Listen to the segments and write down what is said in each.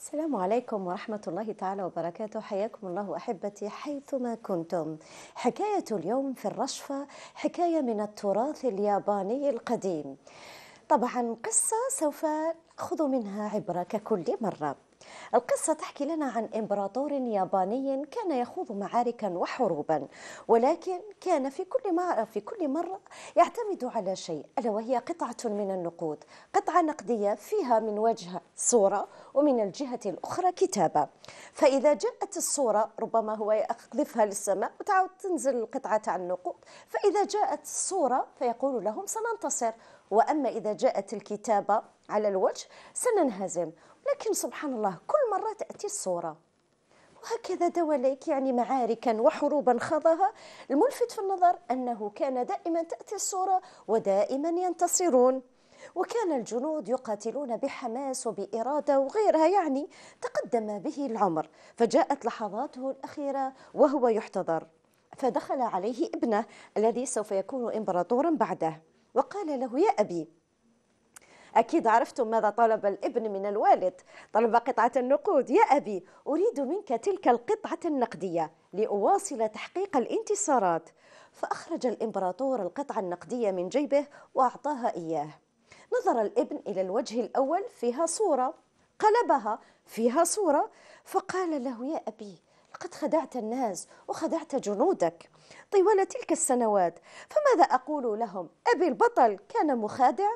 السلام عليكم ورحمة الله تعالى وبركاته حياكم الله أحبتي حيثما كنتم حكاية اليوم في الرشفة حكاية من التراث الياباني القديم طبعا قصة سوف أخذ منها عبرة ككل مرة القصة تحكي لنا عن إمبراطور ياباني كان يخوض معاركا وحروبا ولكن كان في كل ما في كل مرة يعتمد على شيء ألا وهي قطعة من النقود قطعة نقدية فيها من وجه صورة ومن الجهة الأخرى كتابة فإذا جاءت الصورة ربما هو يقذفها للسماء وتعود تنزل القطعة عن النقود فإذا جاءت الصورة فيقول لهم سننتصر وأما إذا جاءت الكتابة على الوجه سننهزم لكن سبحان الله كل مرة تأتي الصورة وهكذا دواليك يعني معاركا وحروبا خاضها الملفت في النظر أنه كان دائما تأتي الصورة ودائما ينتصرون وكان الجنود يقاتلون بحماس وبإرادة وغيرها يعني تقدم به العمر فجاءت لحظاته الأخيرة وهو يحتضر فدخل عليه ابنه الذي سوف يكون إمبراطورا بعده وقال له يا أبي أكيد عرفتم ماذا طلب الابن من الوالد طلب قطعة النقود يا أبي أريد منك تلك القطعة النقدية لأواصل تحقيق الانتصارات فأخرج الإمبراطور القطعة النقدية من جيبه وأعطاها إياه نظر الابن إلى الوجه الأول فيها صورة قلبها فيها صورة فقال له يا أبي لقد خدعت الناس وخدعت جنودك طوال تلك السنوات فماذا أقول لهم أبي البطل كان مخادع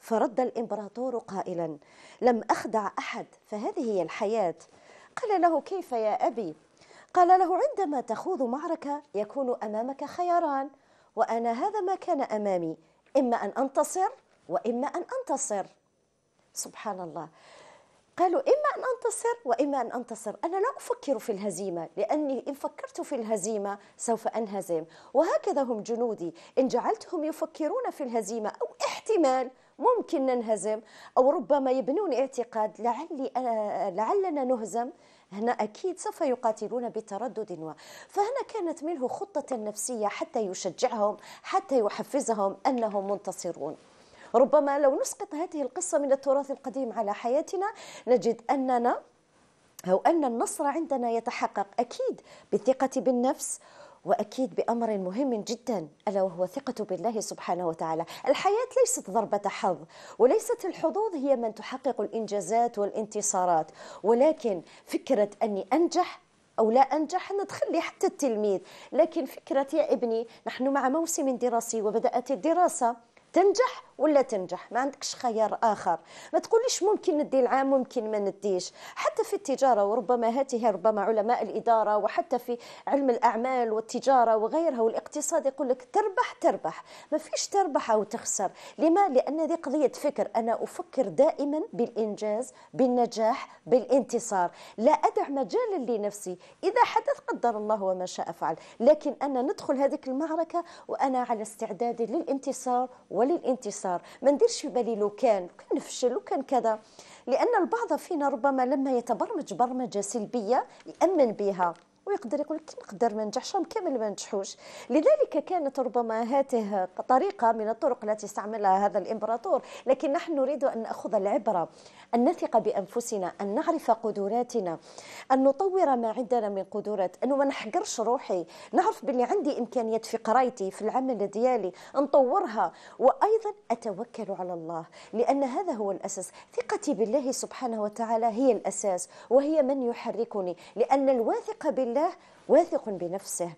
فرد الإمبراطور قائلا لم أخدع أحد فهذه هي الحياة قال له كيف يا أبي قال له عندما تخوض معركة يكون أمامك خياران وأنا هذا ما كان أمامي إما أن أنتصر وإما أن أنتصر سبحان الله قالوا إما أن أنتصر وإما أن أنتصر أنا لا أفكر في الهزيمة لأني إن فكرت في الهزيمة سوف أنهزم وهكذا هم جنودي إن جعلتهم يفكرون في الهزيمة أو احتمال ممكن ننهزم أو ربما يبنون اعتقاد لعلي لعلنا نهزم هنا أكيد سوف يقاتلون بتردد و فهنا كانت منه خطة نفسية حتى يشجعهم حتى يحفزهم أنهم منتصرون ربما لو نسقط هذه القصة من التراث القديم على حياتنا نجد أننا أو أن النصر عندنا يتحقق أكيد بالثقة بالنفس واكيد بامر مهم جدا الا وهو ثقه بالله سبحانه وتعالى، الحياه ليست ضربه حظ، وليست الحظوظ هي من تحقق الانجازات والانتصارات، ولكن فكره اني انجح أو لا أنجح ندخل حتى التلميذ لكن فكرة يا ابني نحن مع موسم دراسي وبدأت الدراسة تنجح ولا تنجح ما عندكش خيار اخر ما تقوليش ممكن ندي العام ممكن ما نديش حتى في التجاره وربما هاته ربما علماء الاداره وحتى في علم الاعمال والتجاره وغيرها والاقتصاد يقول لك تربح تربح ما فيش تربح او تخسر لما لان هذه قضيه فكر انا افكر دائما بالانجاز بالنجاح بالانتصار لا ادع مجالا لنفسي اذا حدث قدر الله وما شاء فعل لكن انا ندخل هذه المعركه وانا على استعداد للانتصار وللانتصار ما نديرش في بالي لو كان كان نفشل وكان كذا لان البعض فينا ربما لما يتبرمج برمجه سلبيه يامن بها ويقدر يقول لك نقدر ما ننجحش كامل ما نجحوش لذلك كانت ربما هاته طريقه من الطرق التي استعملها هذا الامبراطور لكن نحن نريد ان ناخذ العبره ان نثق بانفسنا ان نعرف قدراتنا ان نطور ما عندنا من قدرات ان ما نحقرش روحي نعرف باللي عندي امكانيات في قرايتي في العمل ديالي نطورها وايضا اتوكل على الله لان هذا هو الاساس ثقتي بالله سبحانه وتعالى هي الاساس وهي من يحركني لان الواثق بالله مقابله واثق بنفسه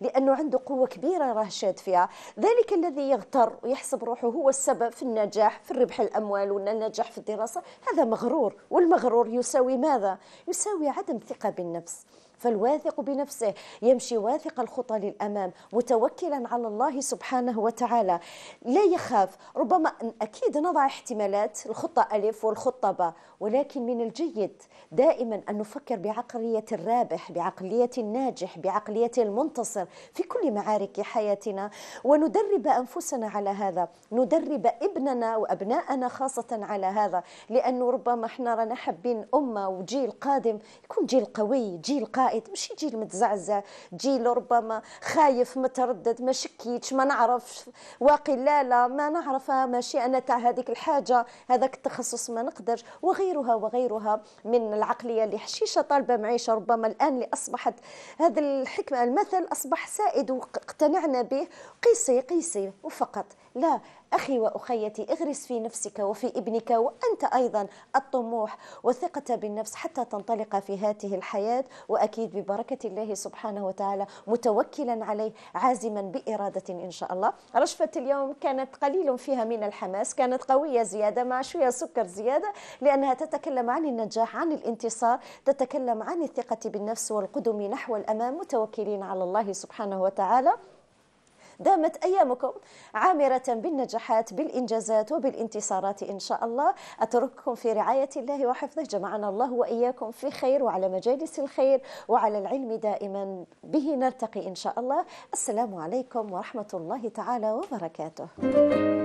لأنه عنده قوة كبيرة راه شاد فيها ذلك الذي يغتر ويحسب روحه هو السبب في النجاح في ربح الأموال ولا النجاح في الدراسة هذا مغرور والمغرور يساوي ماذا؟ يساوي عدم ثقة بالنفس فالواثق بنفسه يمشي واثق الخطى للأمام متوكلا على الله سبحانه وتعالى لا يخاف ربما أكيد نضع احتمالات الخطة ألف والخطة باء ولكن من الجيد دائما أن نفكر بعقلية الرابح بعقلية الناجح بعقلية المنتصر في كل معارك حياتنا وندرب أنفسنا على هذا ندرب ابننا وأبناءنا خاصة على هذا لأنه ربما احنا رانا حابين أمة وجيل قادم يكون جيل قوي جيل قائم العائد مش يجي المتزعزع جيل ربما خايف متردد ما شكيتش ما نعرفش واقي لا لا ما نعرفها ماشي انا تاع هذيك الحاجه هذاك التخصص ما نقدرش وغيرها وغيرها من العقليه اللي حشيشه طالبه معيشه ربما الان اللي اصبحت هذا الحكمه المثل اصبح سائد واقتنعنا به قيسي قيسي وفقط لا أخي وأخيتي اغرس في نفسك وفي ابنك وأنت أيضا الطموح والثقة بالنفس حتى تنطلق في هذه الحياة وأكيد ببركة الله سبحانه وتعالى متوكلا عليه عازما بإرادة إن شاء الله رشفة اليوم كانت قليل فيها من الحماس كانت قوية زيادة مع شوية سكر زيادة لأنها تتكلم عن النجاح عن الانتصار تتكلم عن الثقة بالنفس والقدم نحو الأمام متوكلين على الله سبحانه وتعالى دامت أيامكم عامرة بالنجاحات بالإنجازات وبالانتصارات إن شاء الله أترككم في رعاية الله وحفظه جمعنا الله وإياكم في خير وعلى مجالس الخير وعلى العلم دائما به نلتقي إن شاء الله السلام عليكم ورحمة الله تعالى وبركاته